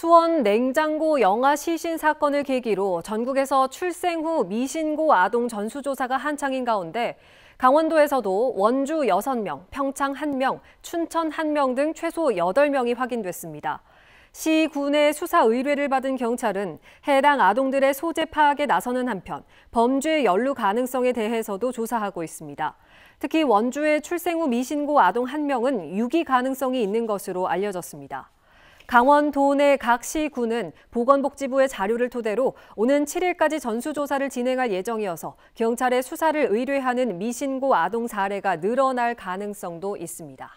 수원 냉장고 영아 시신 사건을 계기로 전국에서 출생 후 미신고 아동 전수조사가 한창인 가운데 강원도에서도 원주 6명, 평창 1명, 춘천 1명 등 최소 8명이 확인됐습니다. 시 군의 수사 의뢰를 받은 경찰은 해당 아동들의 소재 파악에 나서는 한편 범죄 연루 가능성에 대해서도 조사하고 있습니다. 특히 원주의 출생 후 미신고 아동 1명은 유기 가능성이 있는 것으로 알려졌습니다. 강원도 내 각 시군은 보건복지부의 자료를 토대로 오는 7일까지 전수조사를 진행할 예정이어서 경찰의 수사를 의뢰하는 미신고 아동 사례가 늘어날 가능성도 있습니다.